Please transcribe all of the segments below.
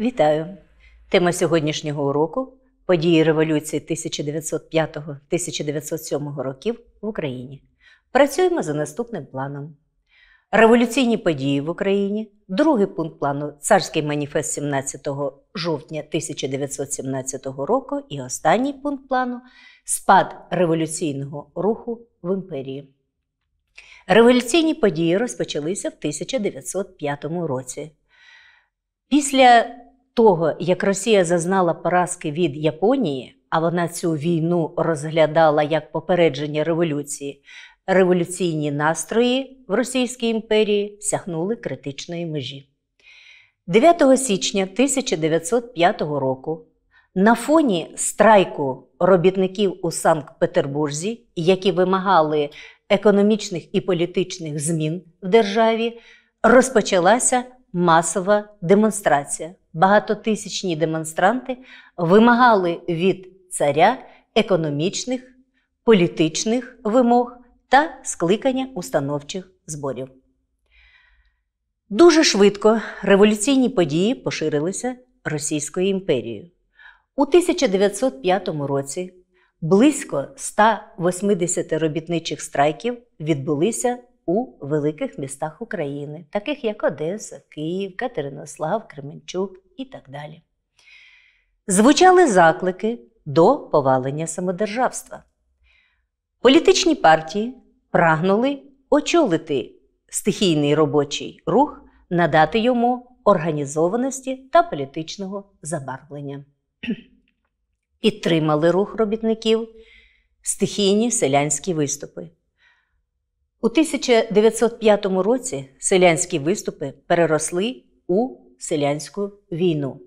Вітаю! Тема сьогоднішнього уроку події революції 1905-1907 років в Україні. Працюємо за наступним планом. Революційні події в Україні. Другий пункт плану Царський маніфест 17 жовтня 1917 року. І останній пункт плану спад революційного руху в імперії. Революційні події розпочалися в 1905 році. Після того, як Росія зазнала поразки від Японії, а вона цю війну розглядала як попередження революції, революційні настрої в Російській імперії сягнули критичної межі. 9 січня 1905 року. На фоні страйку робітників у Санкт-Петербурзі, які вимагали економічних і політичних змін в державі, розпочалася масова демонстрація. Багатотисячні демонстранти вимагали від царя економічних, політичних вимог та скликання установчих зборів. Дуже швидко революційні події поширилися Російською імперією. У 1905 році близько 180 робітничих страйків відбулися у великих містах України, таких як Одеса, Київ, Катеринослав, Кременчук і так далі. Звучали заклики до повалення самодержавства. Політичні партії прагнули очолити стихійний робочий рух, надати йому організованості та політичного забарвлення. Підтримали рух робітників стихійні селянські виступи. У 1905 році селянські виступи переросли у селянську війну.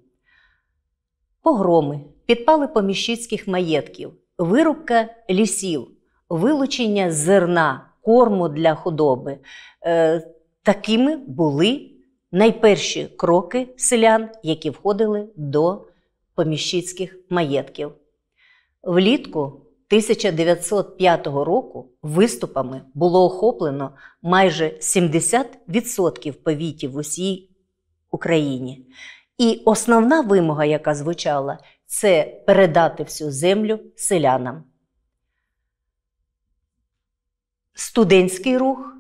Погроми, підпали поміщицьких маєтків, вирубка лісів, вилучення зерна, корму для худоби. Е, такими були найперші кроки селян, які входили до поміщицьких маєтків. Влітку 1905 року виступами було охоплено майже 70% повітів в усій Україні. І основна вимога, яка звучала, це передати всю землю селянам. Студентський рух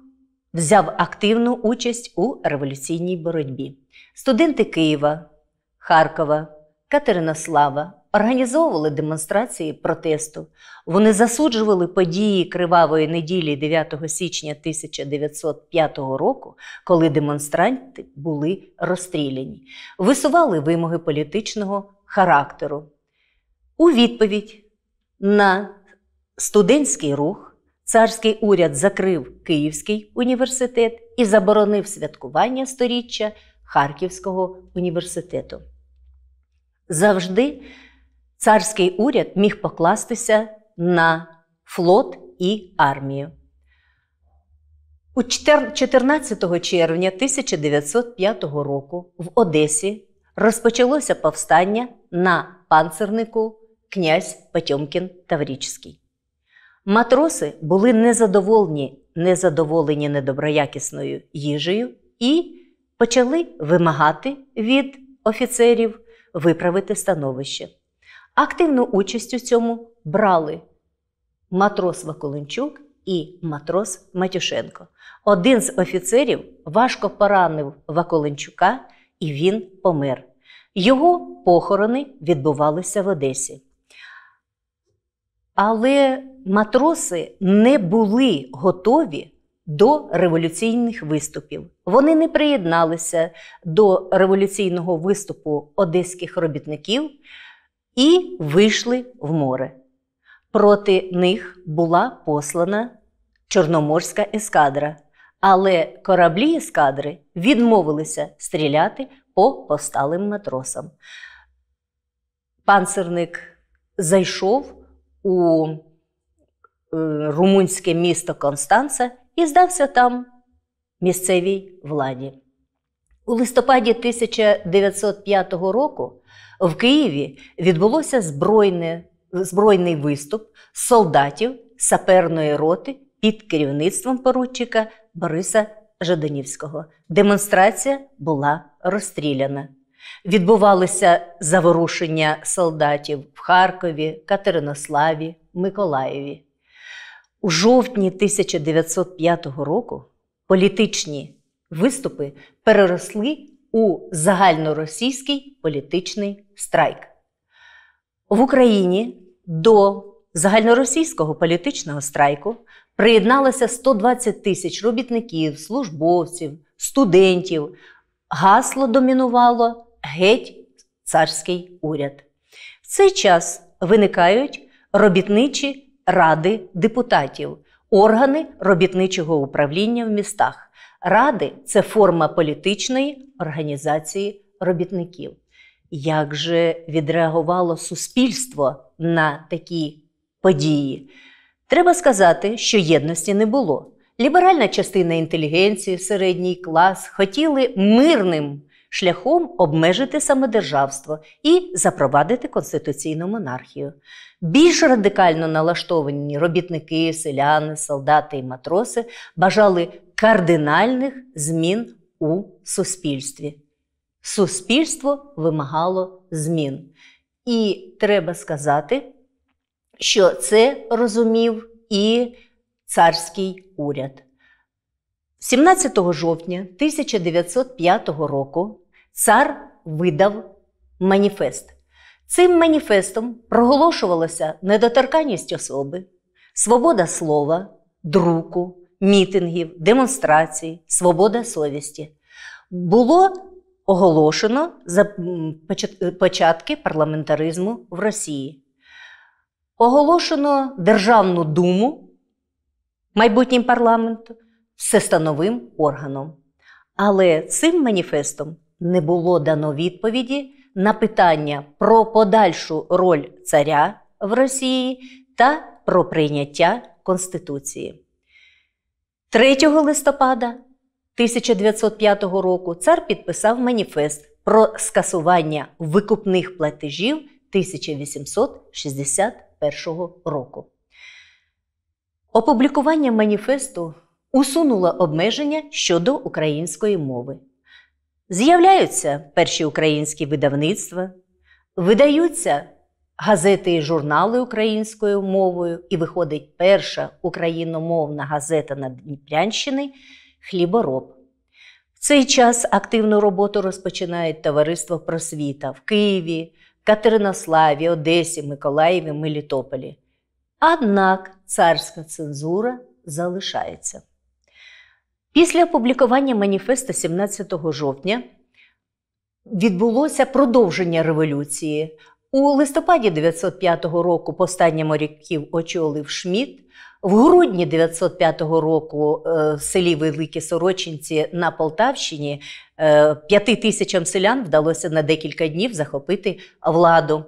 взяв активну участь у революційній боротьбі. Студенти Києва, Харкова, Катеринослава, організовували демонстрації протесту. Вони засуджували події кривавої неділі 9 січня 1905 року, коли демонстранти були розстріляні, висували вимоги політичного характеру. У відповідь на студентський рух царський уряд закрив Київський університет і заборонив святкування сторіччя Харківського університету. Завжди царський уряд міг покластися на флот і армію. 14 червня 1905 року в Одесі розпочалося повстання на панцирнику князь Потьомкін Таврічський. Матроси були незадоволені, незадоволені недоброякісною їжею і почали вимагати від офіцерів виправити становище. Активну участь у цьому брали матрос Вакуленчук і матрос Матюшенко. Один з офіцерів важко поранив Ваколинчука, і він помер. Його похорони відбувалися в Одесі. Але матроси не були готові до революційних виступів. Вони не приєдналися до революційного виступу одеських робітників і вийшли в море. Проти них була послана Чорноморська ескадра, але кораблі ескадри відмовилися стріляти по посталим матросам. Панцерник зайшов у е, румунське місто Констанца і здався там місцевій владі. У листопаді 1905 року в Києві відбулося збройне, збройний виступ солдатів саперної роти під керівництвом поручика Бориса Жаданівського. Демонстрація була розстріляна. Відбувалися заворушення солдатів в Харкові, Катеринославі, Миколаєві. У жовтні 1905 року політичні виступи переросли у загальноросійський політичний страйк. В Україні до загальноросійського політичного страйку приєдналося 120 тисяч робітників, службовців, студентів. Гасло домінувало геть царський уряд. В цей час виникають робітничі ради депутатів, органи робітничого управління в містах. Ради це форма політичної організації робітників. Як же відреагувало суспільство на такі події? Треба сказати, що єдності не було. Ліберальна частина інтелігенції, середній клас хотіли мирним шляхом обмежити самодержавство і запровадити конституційну монархію. Більш радикально налаштовані робітники, селяни, солдати і матроси бажали кардинальних змін у суспільстві. Суспільство вимагало змін. І треба сказати, що це розумів і царський уряд. 17 жовтня 1905 року цар видав маніфест. Цим маніфестом проголошувалася недоторканність особи, свобода слова, друку, мітингів, демонстрацій, свобода совісті. Було оголошено за е, початки парламентаризму в Росії. Оголошено Державну думу майбутнім парламентом всестановим органом. Але цим маніфестом не було дано відповіді на питання про подальшу роль царя в Росії та про прийняття Конституції. 3 листопада 1905 року цар підписав маніфест про скасування викупних платежів 1861 року. Опублікування маніфесту усунула обмеження щодо української мови. З'являються перші українські видавництва, видаються газети і журнали українською мовою, і виходить перша україномовна газета на Дніпрянщини Хлібороб. В цей час активну роботу розпочинають товариство просвіта в Києві, Катеринославі, Одесі, Миколаєві, Мелітополі. Однак царська цензура залишається. Після опублікування маніфесту 17 жовтня відбулося продовження революції. У листопаді 905 року повстання моряків очолив Шмідт, в грудні 905 року е, в селі Великі Сорочинці на Полтавщині е, п'яти тисячам селян вдалося на декілька днів захопити владу.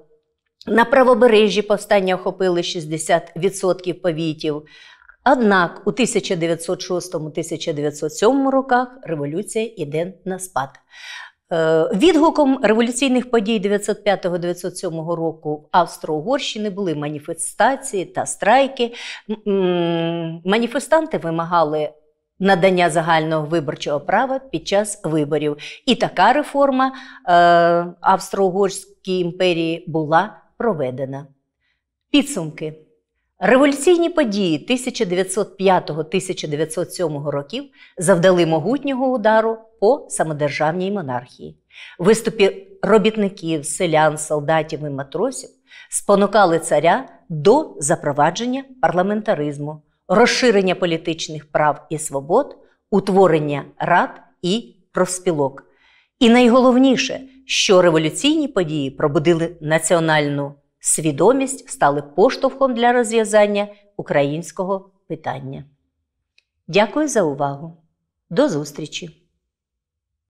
На правобережжі повстання охопили 60% повітів. Однак у 1906-1907 роках революція йде на спад. Е, відгуком революційних подій 1905-1907 року в Австро-Угорщини були маніфестації та страйки. Маніфестанти вимагали надання загального виборчого права під час виборів. І така реформа е, Австро-Угорській імперії була проведена. Підсумки. Революційні події 1905-1907 років завдали могутнього удару по самодержавній монархії. Виступи робітників, селян, солдатів і матросів спонукали царя до запровадження парламентаризму, розширення політичних прав і свобод, утворення рад і профспілок. І найголовніше, що революційні події пробудили національну свідомість стали поштовхом для розв'язання українського питання. Дякую за увагу. До зустрічі!